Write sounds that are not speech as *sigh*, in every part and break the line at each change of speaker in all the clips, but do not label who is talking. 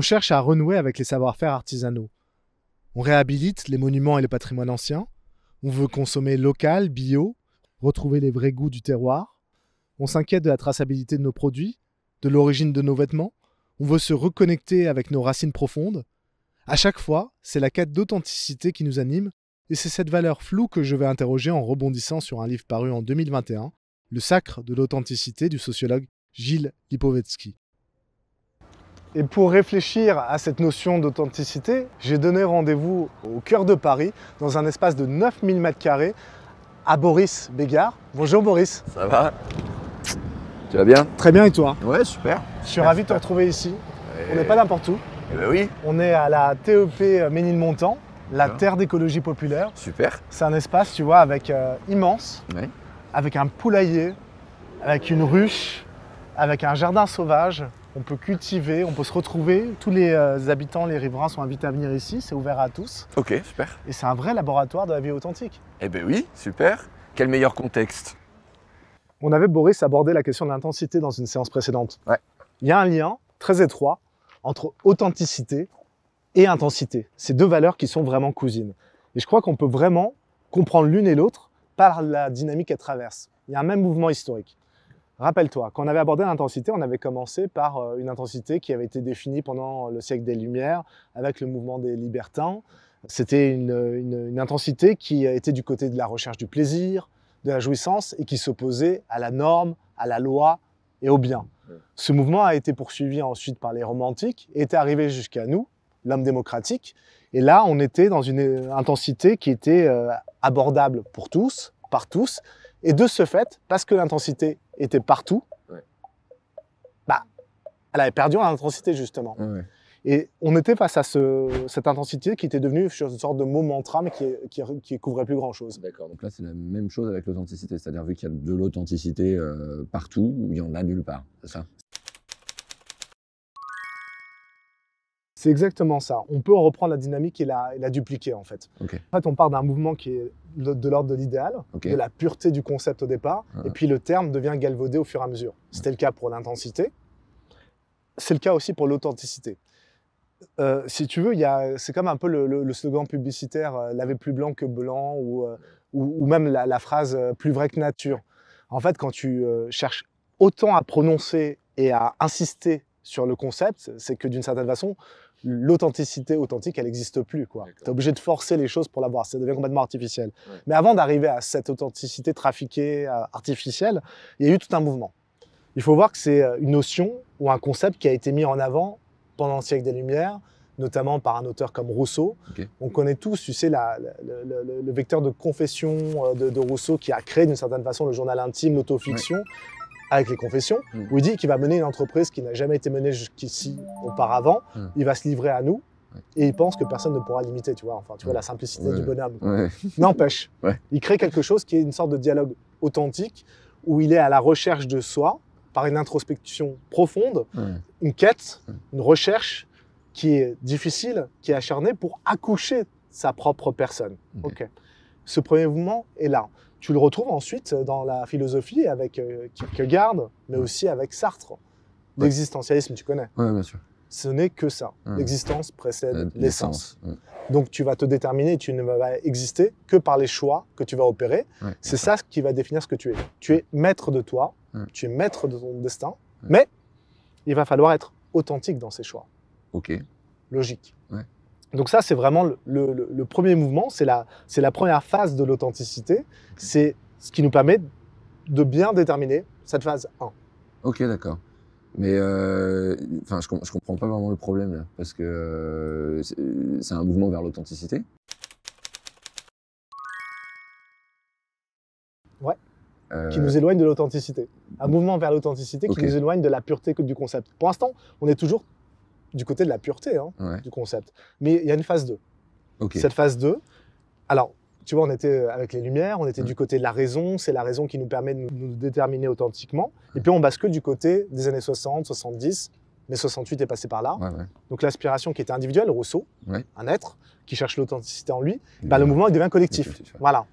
on cherche à renouer avec les savoir-faire artisanaux. On réhabilite les monuments et le patrimoine ancien. On veut consommer local, bio, retrouver les vrais goûts du terroir. On s'inquiète de la traçabilité de nos produits, de l'origine de nos vêtements. On veut se reconnecter avec nos racines profondes. À chaque fois, c'est la quête d'authenticité qui nous anime, et c'est cette valeur floue que je vais interroger en rebondissant sur un livre paru en 2021, Le sacre de l'authenticité du sociologue Gilles Lipovetsky. Et pour réfléchir à cette notion d'authenticité, j'ai donné rendez-vous au cœur de Paris, dans un espace de 9000 m2, à Boris Bégard. Bonjour Boris. Ça va
Tu vas bien Très bien et toi Ouais, super.
Je suis ravi de te retrouver ici. On n'est pas n'importe où. Eh ben oui. On est à la TEP Ménilmontant, la terre d'écologie populaire. Super. C'est un espace, tu vois, avec euh, immense, avec un poulailler, avec une ruche, avec un jardin sauvage on peut cultiver, on peut se retrouver. Tous les euh, habitants, les riverains sont invités à venir ici, c'est ouvert à tous.
Ok, super.
Et c'est un vrai laboratoire de la vie authentique.
Eh bien oui, super. Quel meilleur contexte
On avait, Boris, abordé la question de l'intensité dans une séance précédente. Ouais. Il y a un lien très étroit entre authenticité et intensité. Ces deux valeurs qui sont vraiment cousines. Et je crois qu'on peut vraiment comprendre l'une et l'autre par la dynamique qu'elles traversent. Il y a un même mouvement historique. Rappelle-toi, quand on avait abordé l'intensité, on avait commencé par euh, une intensité qui avait été définie pendant le siècle des Lumières avec le mouvement des libertins. C'était une, intensité qui était du côté de la recherche du plaisir, de la jouissance et qui s'opposait à la norme, à la loi et au bien. Ce mouvement a été poursuivi ensuite par les romantiques et est arrivé jusqu'à nous, l'homme démocratique. Et là, on était dans une intensité qui était euh, abordable pour tous, par tous, et de ce fait, parce que l'intensité était partout, bah, elle avait perdu en intensité justement. Et on était face à cette intensité qui était devenue une sorte de mot mantra, qui, couvrait plus grand chose. D'accord, donc
là c'est la même chose avec l'authenticité, c'est-à-dire vu qu'il y a de l'authenticité euh, partout, il y en a nulle part, c'est ça
C'est exactement ça. On peut reprendre la dynamique et la, la dupliquer en fait. En fait, on part d'un mouvement qui est de l'ordre de l'idéal, de la pureté du concept au départ, ah. et puis le terme devient galvaudé au fur et à mesure. C'était le cas pour l'intensité, c'est le cas aussi pour l'authenticité. Euh, si tu veux, c'est comme un peu le, slogan publicitaire euh, plus blanc que blanc euh, ou, ou, même la, la phrase euh, Plus vrai que nature. En fait, quand tu cherches autant à prononcer et à insister sur le concept, c'est que d'une certaine façon, l'authenticité authentique, elle n'existe plus. Tu es obligé de forcer les choses pour l'avoir. Ça devient complètement artificiel. Mais avant d'arriver à cette authenticité trafiquée, euh, artificielle, il y a eu tout un mouvement. Il faut voir que c'est euh, une notion ou un concept qui a été mis en avant pendant le siècle des Lumières, notamment par un auteur comme Rousseau. On connaît tous, tu sais, le, vecteur de confession euh, de, Rousseau qui a créé d'une certaine façon le journal intime, l'autofiction avec les confessions, mm. où il dit qu'il va mener une entreprise qui n'a jamais été menée jusqu'ici auparavant. Mm. Il va se livrer à nous. Et il pense que personne ne pourra l'imiter, tu vois. Enfin, tu vois la simplicité du bonhomme. *laughs* N'empêche, il crée quelque chose qui est une sorte de dialogue authentique où il est à la recherche de soi par une introspection profonde, une quête, une recherche qui est difficile, qui est acharnée pour accoucher sa propre personne. Ok ce premier mouvement est là. Tu le retrouves ensuite dans la philosophie avec euh, Kierkegaard, mais aussi avec Sartre. L'existentialisme, tu connais. Oui, bien sûr. Ce n'est que ça. L'existence précède euh, l'essence. Donc tu vas te déterminer, tu ne vas exister que par les choix que tu vas opérer. c'est ça qui va définir ce que tu es. Tu es maître de toi, tu es maître de ton destin, mais il va falloir être authentique dans ses choix. Ok. Logique. Donc ça, c'est vraiment le, premier mouvement, c'est la, la première phase de l'authenticité, c'est ce qui nous permet de bien déterminer cette phase 1.
Ok, d'accord. Mais euh, enfin, je, ne comprends pas vraiment le problème là, parce que euh, c'est un mouvement vers l'authenticité. Ouais. Qui euh, nous éloigne
de l'authenticité. Un mouvement vers l'authenticité qui nous éloigne de la pureté du concept. Pour l'instant, on est toujours du côté de la pureté hein, du concept. Mais il y a une phase 2. Cette phase 2, alors, tu vois, on était avec les lumières, on était du côté de la raison, c'est la raison qui nous permet de nous déterminer authentiquement. Et puis on bascule du côté des années 60, 70, mais 68 est passé par là. Donc l'aspiration qui était individuelle, Rousseau, un être qui cherche l'authenticité en lui, bah, le mouvement devient collectif. collectif voilà.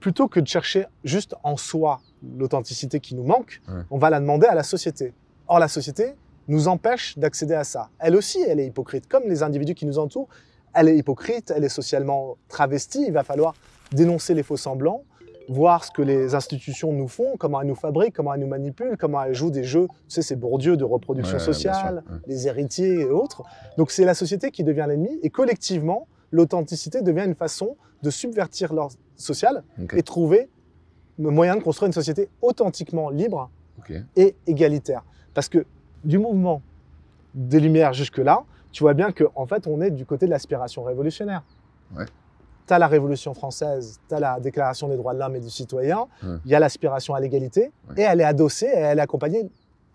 Plutôt que de chercher juste en soi l'authenticité qui nous manque, on va la demander à la société. Or la société, nous empêche d'accéder à ça. Elle aussi, elle est hypocrite. Comme les individus qui nous entourent, elle est hypocrite, elle est socialement travestie. Il va falloir dénoncer les faux semblants, voir ce que les institutions nous font, comment elles nous fabriquent, comment elles nous manipulent, comment elles jouent des jeux, tu sais, ces Bourdieu de reproduction sociale, les héritiers et autres. Donc c'est la société qui devient l'ennemi et collectivement, l'authenticité devient une façon de subvertir l'ordre social et trouver le moyen de construire une société authentiquement libre et égalitaire. Parce que du mouvement des Lumières jusque-là, tu vois bien qu'en en fait, on est du côté de l'aspiration révolutionnaire. Ouais. Tu as la Révolution française, tu as la Déclaration des droits de l'homme et du citoyen, il y a l'aspiration à l'égalité, et elle est adossée, et elle est accompagnée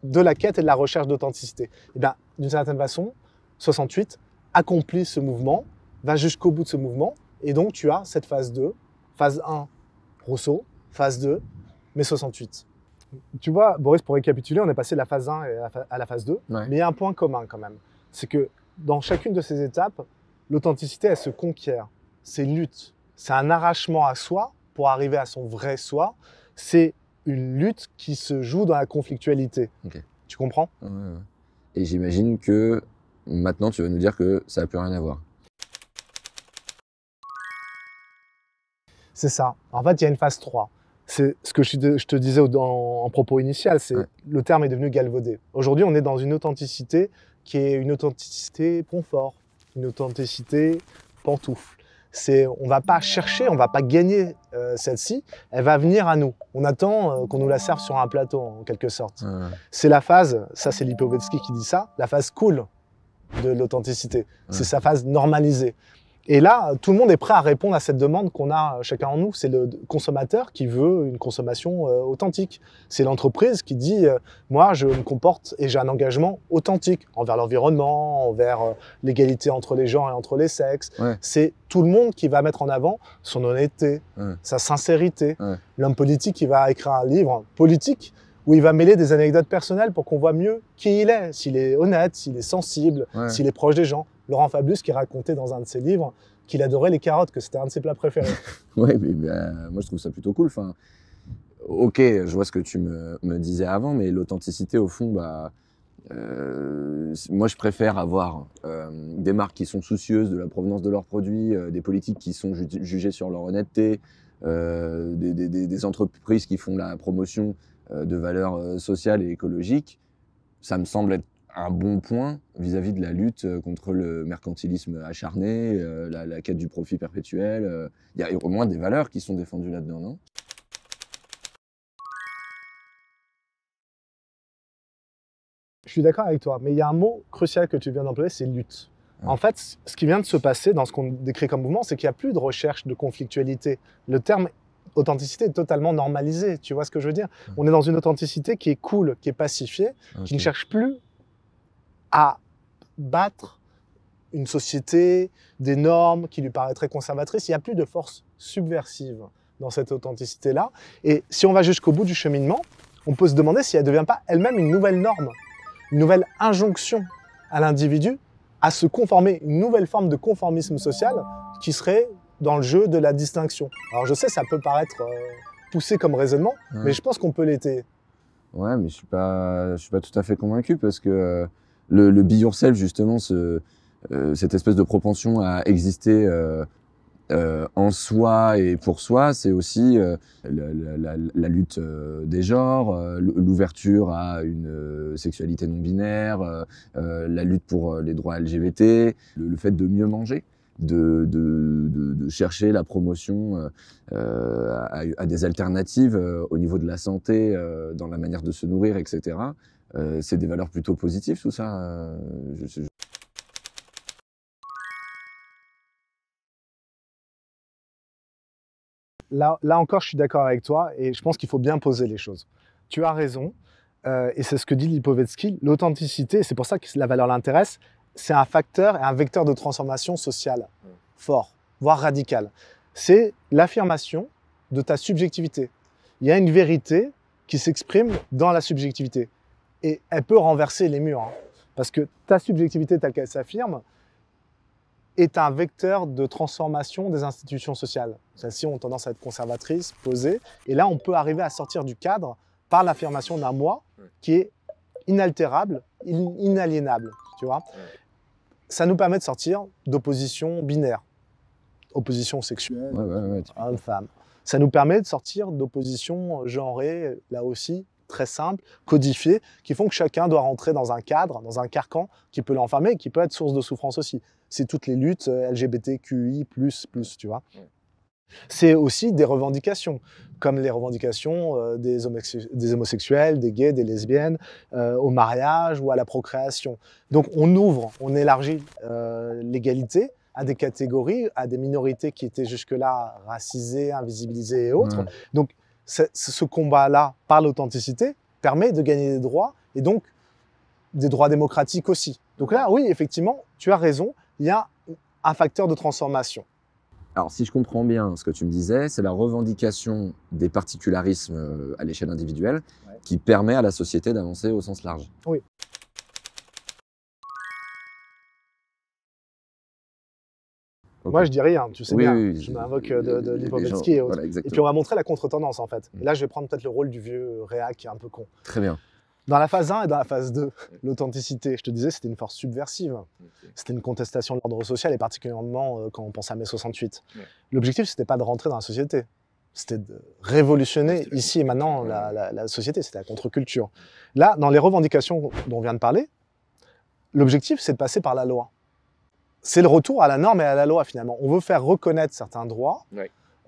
de la quête et de la recherche d'authenticité. Et eh bien, d'une certaine façon, 68 accomplit ce mouvement, va jusqu'au bout de ce mouvement, et donc tu as cette phase 2, phase 1, Rousseau, phase 2, mais 68 tu vois, Boris, pour récapituler, on est passé de la phase 1 à la phase 2, mais il y a un point commun quand même. C'est que dans chacune de ces étapes, l'authenticité, elle se conquiert. C'est une lutte. C'est un arrachement à soi pour arriver à son vrai soi. C'est une lutte qui se joue dans la conflictualité. Tu comprends
Et j'imagine que maintenant, tu vas nous dire
que ça n'a plus rien à voir. C'est ça. En fait, il y a une phase 3 c'est ce que je te disais en, propos initial, c'est le terme est devenu galvaudé. Aujourd'hui, on est dans une authenticité qui est une authenticité confort, une authenticité pantoufle. C'est, on va pas chercher, on va pas gagner euh, celle-ci, elle va venir à nous. On attend euh, qu'on nous la serve sur un plateau, en quelque sorte. C'est la phase, ça c'est Lipovetsky qui dit ça, la phase cool de l'authenticité. C'est sa phase normalisée. Et là, tout le monde est prêt à répondre à cette demande qu'on a euh, chacun en nous. C'est le consommateur qui veut une consommation euh, authentique. C'est l'entreprise qui dit euh, moi, je me comporte et j'ai un engagement authentique envers l'environnement, envers l'égalité entre les gens et entre les sexes. C'est tout le monde qui va mettre en avant son honnêteté, sa sincérité. L'homme politique qui va écrire un livre politique où il va mêler des anecdotes personnelles pour qu'on voit mieux qui il est, s'il est honnête, s'il est sensible, s'il est proche des gens. Laurent Fabius qui racontait dans un de ses livres qu'il adorait les carottes, que c'était un de ses plats préférés. *laughs*
Oui, mais ben, moi je trouve ça plutôt cool. Enfin, ok, je vois ce que tu me, disais avant, mais l'authenticité au fond, bah, euh, moi je préfère avoir euh, des marques qui sont soucieuses de la provenance de leurs produits, euh, des politiques qui sont jugées sur leur honnêteté, des, entreprises qui font la promotion de valeurs sociales et écologiques. Ça me semble être un bon point vis-à-vis de la lutte euh, contre le mercantilisme acharné, euh, la, quête du profit perpétuel. Euh, il y a au moins des valeurs qui sont défendues là-dedans, non
Je suis d'accord avec toi, mais il y a un mot crucial que tu viens d'employer, c'est lutte. En fait, ce qui vient de se passer dans ce qu'on décrit comme mouvement, c'est qu'il n'y a plus de recherche de conflictualité. Le terme authenticité est totalement normalisé. Tu vois ce que je veux dire On est dans une authenticité qui est cool, qui est pacifiée, qui ne cherche plus à battre une société, des normes qui lui paraîtraient conservatrices. Il n'y a plus de force subversive dans cette authenticité-là. Et si on va jusqu'au bout du cheminement, on peut se demander si elle ne devient pas elle-même une nouvelle norme, une nouvelle injonction à l'individu à se conformer, une nouvelle forme de conformisme social qui serait dans le jeu de la distinction. Alors je sais, ça peut paraître euh, poussé comme raisonnement, mais je pense qu'on peut l'été.
Ouais, mais je suis je suis pas tout à fait convaincu parce que euh, le, le be yourself, justement, euh, cette espèce de propension à exister euh, euh, en soi et pour soi, c'est aussi la, lutte des genres, l'ouverture à une sexualité non binaire, la lutte pour les droits LGBT, le, fait de mieux manger. De, chercher la promotion à, des alternatives au niveau de la santé, dans la manière de se nourrir, etc. Euh, c'est des valeurs plutôt positives, tout ça. Euh,
là, encore, je suis d'accord avec toi et je pense qu'il faut bien poser les choses. Tu as raison, euh, et c'est ce que dit Lipovetsky, l'authenticité, c'est pour ça que la valeur l'intéresse, c'est un facteur et un vecteur de transformation sociale fort, voire radical. C'est l'affirmation de ta subjectivité. Il y a une vérité qui s'exprime dans la subjectivité et elle peut renverser les murs. Hein. parce que ta subjectivité telle qu'elle s'affirme est un vecteur de transformation des institutions sociales. Celles-ci ont tendance à être conservatrices, posées, et là on peut arriver à sortir du cadre par l'affirmation d'un moi qui est inaltérable, inaliénable, tu vois. Ça nous permet de sortir d'opposition binaire, opposition sexuelle, homme-femme. Ça nous permet de sortir d'opposition genrée, là aussi, très simples, codifiés, qui font que chacun doit rentrer dans un cadre, dans un carcan qui peut l'enfermer, qui peut être source de souffrance aussi. C'est toutes les luttes euh, LGBTQI+, tu vois. C'est aussi des revendications, comme les revendications euh, des, homosexuels, des gays, des lesbiennes, euh, au mariage ou à la procréation. Donc on ouvre, on élargit l'égalité à des catégories, à des minorités qui étaient jusque-là racisées, invisibilisées et autres. Donc ce combat-là par l'authenticité permet de gagner des droits et donc des droits démocratiques aussi. Donc là, oui, effectivement, tu as raison, il y a un facteur de transformation.
Alors, si je comprends bien ce que tu me disais, c'est la revendication des particularismes euh, à l'échelle individuelle qui permet à la société d'avancer au sens large.
Oui. Moi, je dis rien, tu sais bien. je m'invoque de, de Lipovetsky et et puis, on va montrer la contre-tendance, en fait. Et là, je vais prendre peut-être le rôle du vieux Réa qui est un peu con. Très bien. Dans la phase 1 et dans la phase 2, l'authenticité, je te disais, c'était une force subversive. C'était une contestation de l'ordre social, et particulièrement euh, quand on pense à mai 68. L'objectif, c'était pas de rentrer dans la société. C'était de révolutionner ici et maintenant la, la, société, c'était la contre-culture. Là, dans les revendications dont on vient de parler, l'objectif, c'est de passer par la loi c'est le retour à la norme et à la loi finalement. On veut faire reconnaître certains droits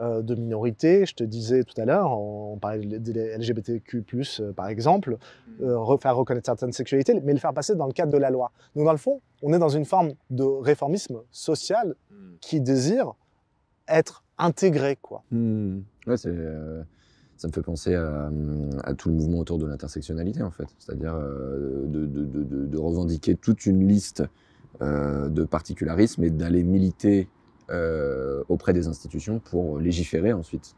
euh, de minorités. Je te disais tout à l'heure, on parlait des LGBTQ+, euh, par exemple, mm. euh, faire reconnaître certaines sexualités, mais le faire passer dans le cadre de la loi. Donc dans le fond, on est dans une forme de réformisme social mm. qui désire être intégré. Quoi.
Mm. ça me fait penser à, tout le mouvement autour de l'intersectionnalité, en fait. C'est-à-dire de, revendiquer toute une liste euh, de particularisme et d'aller militer euh, auprès des institutions pour légiférer ensuite.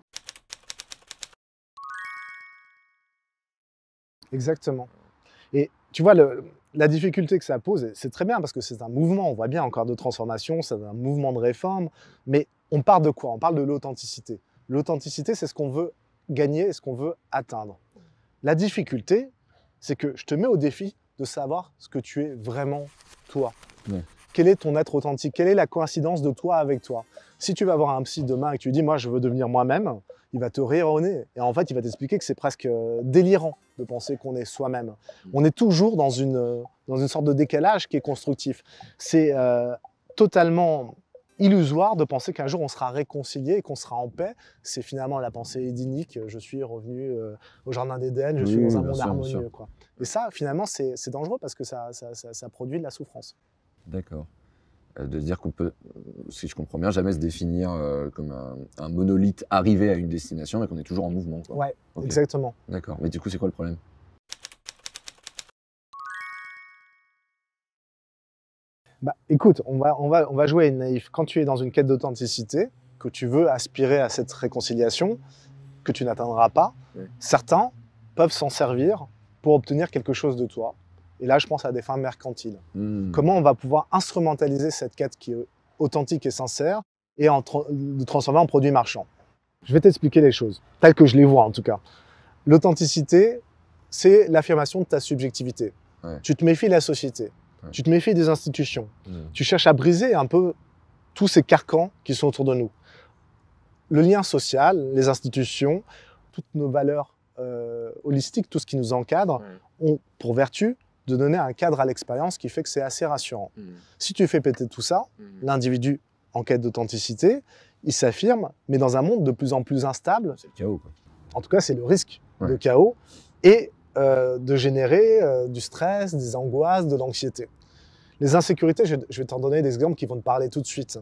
Exactement. Et tu vois, la difficulté que ça pose, c'est très bien parce que c'est un mouvement, on voit bien encore de transformation, c'est un mouvement de réforme, mais on parle de quoi On parle de l'authenticité. L'authenticité, c'est ce qu'on veut gagner et ce qu'on veut atteindre. La difficulté, c'est que je te mets au défi de savoir ce que tu es vraiment toi. Quel est ton être authentique Quelle est la coïncidence de toi avec toi Si tu vas voir un psy demain et que tu lui dis moi je veux devenir moi-même, il va te rire au nez. Et en fait, il va t'expliquer que c'est presque euh, délirant de penser qu'on est soi-même. Mm. On est toujours euh, dans une, sorte de décalage qui est constructif. C'est euh, totalement illusoire de penser qu'un jour on sera réconcilié et qu'on sera en paix. C'est finalement la pensée édinique, je suis revenu au jardin d'Éden, je suis dans un monde harmonieux. Et ça, finalement, c'est dangereux parce que ça produit de la souffrance.
D'accord. Euh, de dire qu'on peut, si je comprends bien, jamais se définir euh, comme un, monolithe arrivé à une destination, mais qu'on est toujours en mouvement. Quoi. Ouais, exactement. D'accord. Mais du coup, c'est quoi le problème
Bah, écoute, on va, jouer va, on jouer naïf. Quand tu es dans une quête d'authenticité, que tu veux aspirer à cette réconciliation, que tu n'atteindras pas, certains peuvent s'en servir pour obtenir quelque chose de toi. Et là, je pense à des fins mercantiles. Hmm. Comment on va pouvoir instrumentaliser cette quête qui est authentique et sincère et en le transformer en produit marchand Je vais t'expliquer les choses, telles que je les vois en tout cas. L'authenticité, c'est l'affirmation de ta subjectivité. Tu te méfies de la société, tu te méfies des institutions, hmm. tu cherches à briser un peu tous ces carcans qui sont autour de nous. Le lien social, les institutions, toutes nos valeurs euh, holistiques, tout ce qui nous encadre, ont pour vertu de donner un cadre à l'expérience qui fait que c'est assez rassurant. Hmm. Si tu fais péter tout ça, hmm. l'individu en quête d'authenticité, il s'affirme, mais dans un monde de plus en plus instable. C'est le En tout cas, c'est le risque de chaos et euh, de générer euh, du stress, des angoisses, de l'anxiété. Les insécurités, je, vais t'en donner des exemples qui vont te parler tout de suite.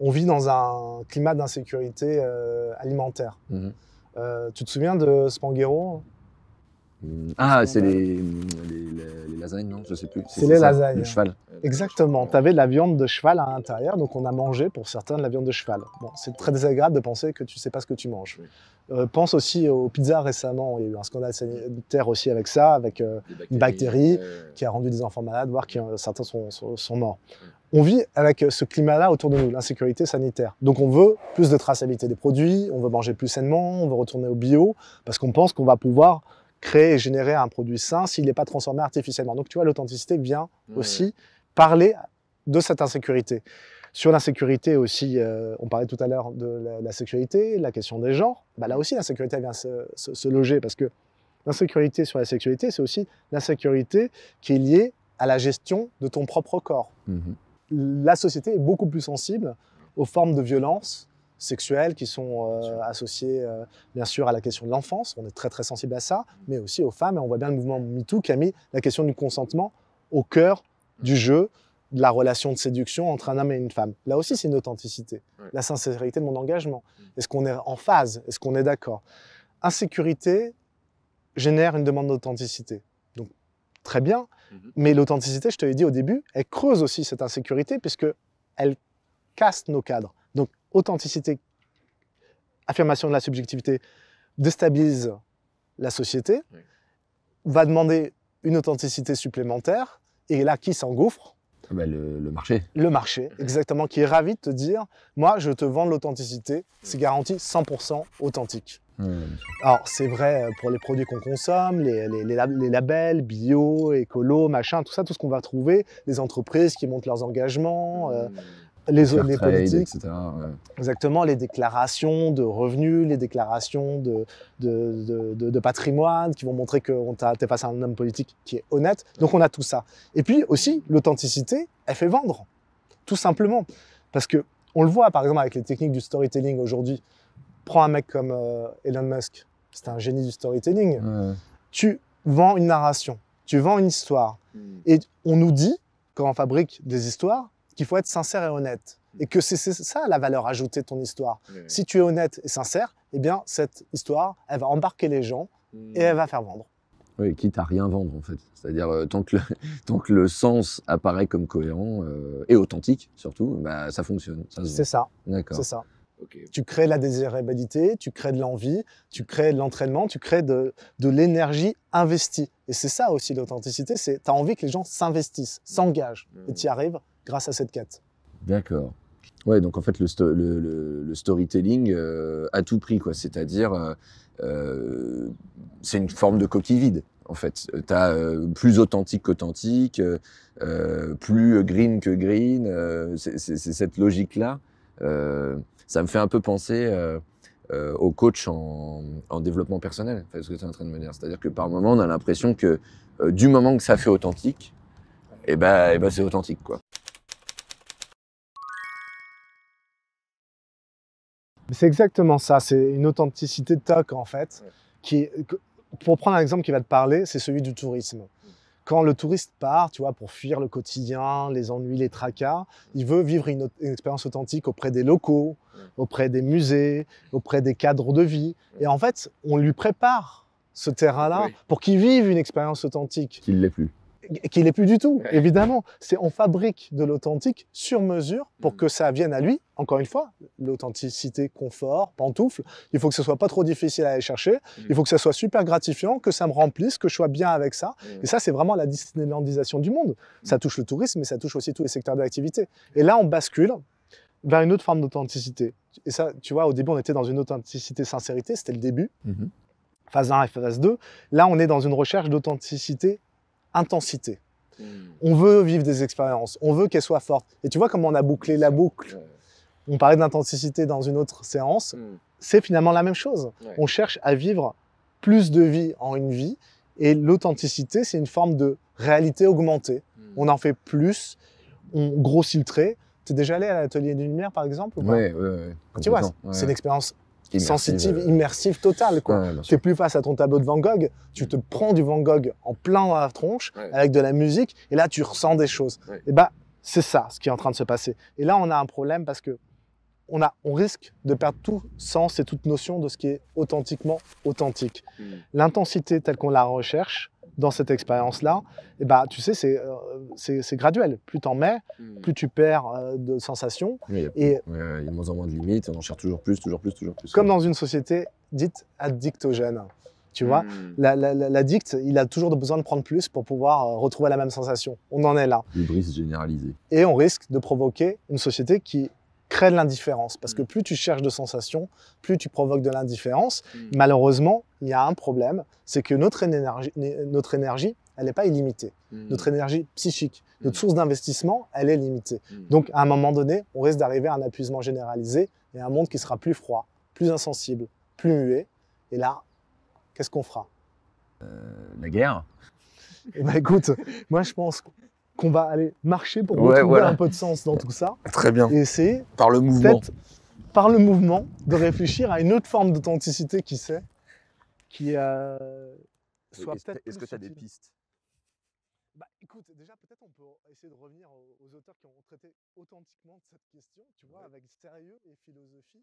On vit dans un climat d'insécurité euh, alimentaire. Mhm. tu te souviens de Spanghero
ah, c'est les, lasagnes, non Je sais plus. C'est les lasagnes. cheval.
Exactement. Tu avais de la viande de cheval à l'intérieur, donc on a mangé pour certains de la viande de cheval. Bon, c'est très désagréable de penser que tu ne sais pas ce que tu manges. Euh, pense aussi aux pizzas récemment. Il y a eu un scandale sanitaire aussi avec ça, avec euh, une bactérie qui a rendu des enfants malades, voire que euh, certains sont, morts. On vit avec ce climat-là autour de nous, l'insécurité sanitaire. Donc on veut plus de traçabilité des produits, on veut manger plus sainement, on veut retourner au bio, parce qu'on pense qu'on va pouvoir créer et générer un produit sain s'il n'est pas transformé artificiellement. Donc tu vois, l'authenticité vient aussi parler de cette insécurité. Sur l'insécurité aussi, euh, on parlait tout à l'heure de la, la, sécurité, la question des genres. Bah là aussi, l'insécurité vient se, loger parce que l'insécurité sur la sexualité, c'est aussi l'insécurité qui est liée à la gestion de ton propre corps. Mhm. La société est beaucoup plus sensible aux formes de violence sexuelles qui sont euh, associées euh, bien sûr à la question de l'enfance, on est très très sensible à ça, mm. mais aussi aux femmes, et on voit bien le mouvement MeToo qui a mis la question du consentement au cœur mm. du jeu, de la relation de séduction entre un homme et une femme. Là aussi c'est une authenticité, la sincérité de mon engagement. Mm. Est-ce qu'on est en phase Est-ce qu'on est, d'accord Insécurité génère une demande d'authenticité. Donc très bien, mm-hmm. mais l'authenticité, je te l'ai dit au début, elle creuse aussi cette insécurité puisque elle casse nos cadres authenticité, affirmation de la subjectivité, déstabilise la société, va demander une authenticité supplémentaire. Et là, qui s'engouffre
ah bah, le, marché.
Le marché, mhm. exactement, qui est ravi de te dire, moi, je te vends l'authenticité, c'est garanti 100% authentique. Alors, c'est vrai euh, pour les produits qu'on consomme, les, les, labels bio, écolo, machin, tout ça, tout ce qu'on va trouver, les entreprises qui montent leurs engagements, euh, mmh les, politiques. Etc., Exactement, les déclarations de revenus, les déclarations de, de, patrimoine qui vont montrer que t'es passé un homme politique qui est honnête. Donc on a tout ça. Et puis aussi, l'authenticité, elle fait vendre. Tout simplement. Parce que on le voit par exemple avec les techniques du storytelling aujourd'hui. Prends un mec comme euh, Elon Musk, c'est un génie du storytelling. Tu vends une narration, tu vends une histoire. Hmm. Et on nous dit, quand on fabrique des histoires, qu'il faut être sincère et honnête. Mm. Et que c'est ça la valeur ajoutée de ton histoire. Si tu es honnête et sincère, eh bien, cette histoire, elle va embarquer les gens mm. et elle va faire vendre.
Oui, quitte à rien vendre en fait. C'est-à-dire euh, tant, que le, *laughs* tant que le sens apparaît comme cohérent euh, et authentique surtout, bah, ça fonctionne. C'est ça. D'accord. C'est ça.
Tu crées la désirabilité, tu crées de l'envie, tu crées de l'entraînement, tu crées de, l'énergie investie. Et c'est ça aussi l'authenticité, c'est tu as envie que les gens s'investissent, s'engagent. Mm. Et tu y arrives grâce à cette quête.
D'accord. Ouais, donc en fait, le, storytelling euh, à tout prix, quoi. C'est-à-dire, euh, euh, c'est une forme de coquille vide, en fait. Tu as plus authentique qu'authentique, plus green que green. c'est cette logique-là. ça me fait un peu penser au coach en, développement personnel, c'est que tu es train de me C'est-à-dire que par moment, on a l'impression que du moment que ça fait authentique, et eh ben, eh ben c'est authentique, quoi.
C'est exactement ça, c'est une authenticité de toc en fait. pour prendre un exemple qui va te parler, c'est celui du tourisme. Quand le touriste part, tu vois, pour fuir le quotidien, les ennuis, les tracas, il veut vivre une, expérience authentique auprès des locaux, auprès des musées, auprès des cadres de vie. Et en fait, on lui prépare ce terrain-là pour qu'il vive une expérience authentique. Qu'il l'ait plus qu'il n'est plus du tout, évidemment. C'est on fabrique de l'authentique sur mesure pour mm. que ça vienne à lui. Encore une fois, l'authenticité, confort, pantoufle. Il faut que ce soit pas trop difficile à aller chercher. Mm. Il faut que ça soit super gratifiant, que ça me remplisse, que je sois bien avec ça. Mm. Et ça, c'est vraiment la Disneylandisation du monde. Ça touche le tourisme, mais ça touche aussi tous les secteurs d'activité. Et là, on bascule vers une autre forme d'authenticité. Et ça, tu vois, au début, on était dans une authenticité sincérité. C'était le début. Mm-hmm. phase 1 et phase 2. Là, on est dans une recherche d'authenticité intensité. Hmm. On veut vivre des expériences, on veut qu'elles soient fortes. Et tu vois comment on a bouclé la boucle. On parlait d'intensité dans une autre séance. Hmm. C'est finalement la même chose. On cherche à vivre plus de vie en une vie. Et l'authenticité, c'est une forme de réalité augmentée. Hmm. On en fait plus, on grossit le trait. es déjà allé à l'atelier de lumière, par exemple Oui. Tu vois, c'est une expérience sensitive, euh. immersive totale. Quoi. tu es plus face à ton tableau de Van Gogh, tu te prends du Van Gogh en plein dans la tronche avec de la musique et là tu ressens des choses. Et bah c'est ça ce qui est en train de se passer. Et là on a un problème parce que on, risque de perdre tout sens et toute notion de ce qui est authentiquement authentique. Hmm. L'intensité telle qu'on la recherche, dans cette expérience-là, eh ben, tu sais, c'est, euh, c'est, graduel. Plus t'en mets, hmm. plus tu perds euh, de sensations.
il, y a, et, de moins en moins de limites, on en cherche toujours plus, toujours plus, toujours plus.
Comme dans une société dite addictogène. Tu vois, hmm. l'addict, la, il a toujours besoin de prendre plus pour pouvoir euh, retrouver la même sensation. On en est là.
brise généralisée.
Et on risque de provoquer une société qui crée de l'indifférence. Parce que mm. plus tu cherches de sensations, plus tu provoques de l'indifférence. Mm. Malheureusement, il y a un problème, c'est que notre énergie, notre énergie elle n'est pas illimitée. Mm. Notre énergie psychique, notre source d'investissement, elle est limitée. Donc, à un moment donné, on risque d'arriver à un appuisement généralisé et un monde qui sera plus froid, plus insensible, plus muet. Et là, qu'est-ce qu'on fera euh, La guerre eh ben, écoute, moi je pense qu'on va aller marcher pour trouver un peu de sens dans tout ça. Très bien. Et essayer, par le mouvement, par le mouvement, de réfléchir à une autre forme d'authenticité qui sait, qui euh, soit Est-ce que tu as des pistes bah, écoute, déjà peut-être on peut essayer de revenir aux, auteurs qui ont traité authentiquement de cette question, tu vois, avec sérieux et philosophie.